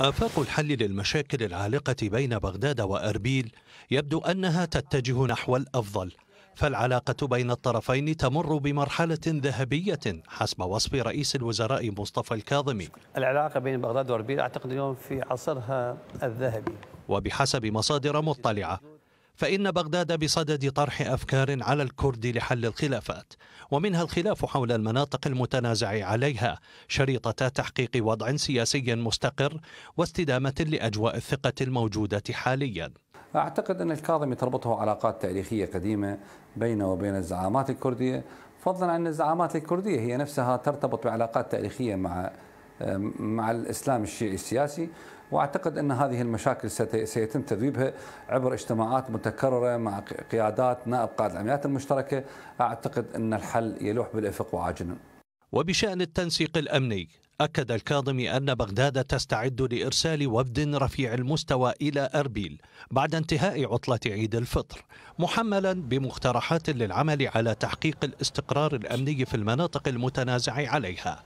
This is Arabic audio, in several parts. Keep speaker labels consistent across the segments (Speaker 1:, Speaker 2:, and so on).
Speaker 1: آفاق الحل للمشاكل العالقة بين بغداد وأربيل يبدو أنها تتجه نحو الأفضل فالعلاقة بين الطرفين تمر بمرحلة ذهبية حسب وصف رئيس الوزراء مصطفى الكاظمي العلاقة بين بغداد وأربيل أعتقد اليوم في عصرها الذهبي وبحسب مصادر مطلعة فإن بغداد بصدد طرح أفكار على الكرد لحل الخلافات ومنها الخلاف حول المناطق المتنازع عليها شريطة تحقيق وضع سياسي مستقر واستدامة لأجواء الثقة الموجودة حاليا
Speaker 2: أعتقد أن الكاظم تربطه علاقات تاريخية قديمة بينه وبين الزعامات الكردية فضلا عن الزعامات الكردية هي نفسها ترتبط بعلاقات تاريخية مع مع الاسلام الشيعي السياسي واعتقد ان هذه المشاكل سيتم تذويبها عبر اجتماعات متكرره مع قيادات نائب قائد العمليات المشتركه اعتقد ان الحل يلوح بالافق وعاجلا
Speaker 1: وبشان التنسيق الامني اكد الكاظمي ان بغداد تستعد لارسال وفد رفيع المستوى الى اربيل بعد انتهاء عطله عيد الفطر محملا بمقترحات للعمل على تحقيق الاستقرار الامني في المناطق المتنازع عليها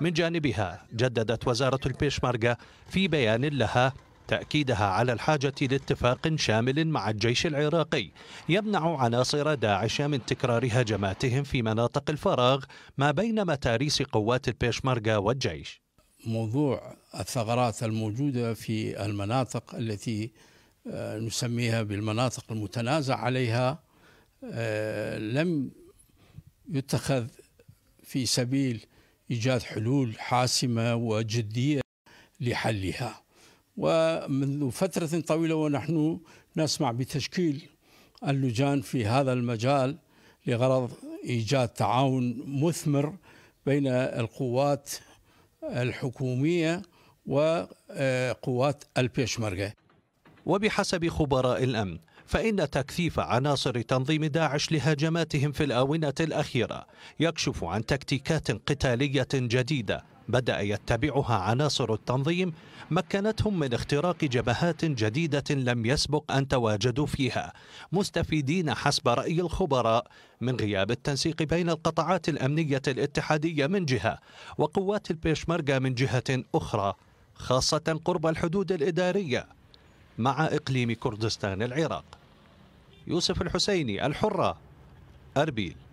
Speaker 1: من جانبها جددت وزارة البيشمركة في بيان لها تأكيدها على الحاجة لاتفاق شامل مع الجيش العراقي يمنع عناصر داعش من تكرار هجماتهم في مناطق الفراغ ما بين متاريس قوات البيشمركة والجيش
Speaker 3: موضوع الثغرات الموجودة في المناطق التي آه، نسميها بالمناطق المتنازع عليها آه، لم يتخذ في سبيل إيجاد حلول حاسمة وجدية لحلها ومنذ فترة طويلة ونحن نسمع بتشكيل اللجان في هذا المجال لغرض إيجاد تعاون مثمر بين القوات الحكومية وقوات البيشمركة وبحسب خبراء الأمن فإن تكثيف
Speaker 1: عناصر تنظيم داعش لهجماتهم في الآونة الأخيرة يكشف عن تكتيكات قتالية جديدة بدأ يتبعها عناصر التنظيم مكنتهم من اختراق جبهات جديدة لم يسبق أن تواجدوا فيها مستفيدين حسب رأي الخبراء من غياب التنسيق بين القطاعات الأمنية الاتحادية من جهة وقوات البيشمركة من جهة أخرى خاصة قرب الحدود الإدارية مع إقليم كردستان العراق يوسف الحسيني الحرة أربيل